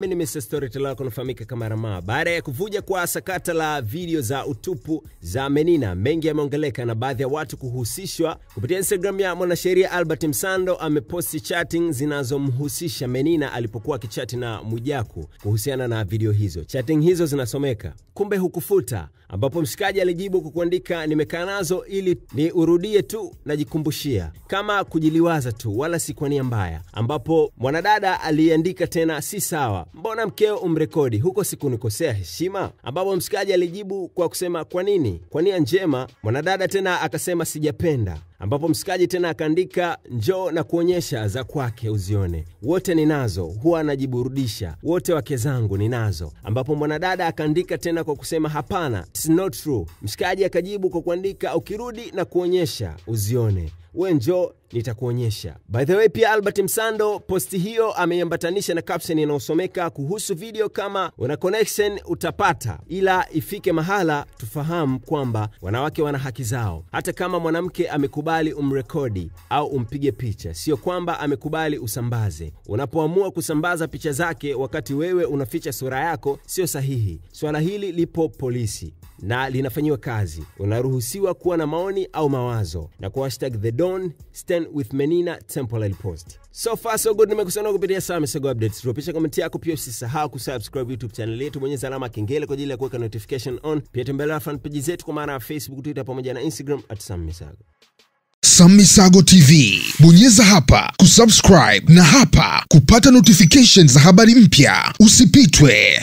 Mimi ni Mr. Storyteller kunafahamika kama Rama. Baada ya kuvuja kwa sakata la video za utupu za Menina, mengi yameongeleka na baadhi ya watu kuhusishwa. Kupitia Instagram ya mwanasheria Albert Msando ameposti chatting zinazomhusisha Menina alipokuwa akichati na Mujaku kuhusiana na video hizo. Chatting hizo zinasomeka: kumbe hukufuta, ambapo mshikaji alijibu kwa kuandika nimekaa nazo ili ni urudie tu, najikumbushia kama kujiliwaza tu, wala si kwa nia mbaya, ambapo mwanadada aliandika tena si sawa mbona mkeo umrekodi huko sikunikosea heshima? Ambapo msikaji alijibu kwa kusema kwa nini, kwa nia njema. Mwanadada tena akasema sijapenda ambapo msikaji tena akaandika njoo na kuonyesha za kwake uzione, wote ninazo, huwa anajiburudisha, wote wake zangu ninazo, ambapo mwanadada akaandika tena kwa kusema hapana, it's not true. Mshikaji akajibu kwa kuandika ukirudi na kuonyesha uzione we njoo nitakuonyesha. By the way, pia Albert Msando posti hiyo ameiambatanisha na caption inayosomeka kuhusu video, kama una connection utapata, ila ifike mahala tufahamu kwamba wanawake wana haki zao, hata kama mwanamke amekubali amekubali umrekodi au umpige picha, sio kwamba amekubali usambaze. Unapoamua kusambaza picha zake wakati wewe unaficha sura yako, sio sahihi. Swala hili lipo polisi na linafanyiwa kazi. Unaruhusiwa kuwa na maoni au mawazo na kwa hashtag the Don stand with Menina temporary post. So far so good, nimekusanua kupitia Samisago updates. Tuapisha komenti yako, pia usisahau kusubscribe YouTube channel yetu, bonyeza alama kengele kwa ajili ya kuweka notification on. Pia tembelea fanpage zetu kwa maana ya Facebook, Twitter pamoja na Instagram at Samisago. Samisago TV. Bonyeza hapa kusubscribe na hapa kupata notification za habari mpya. Usipitwe.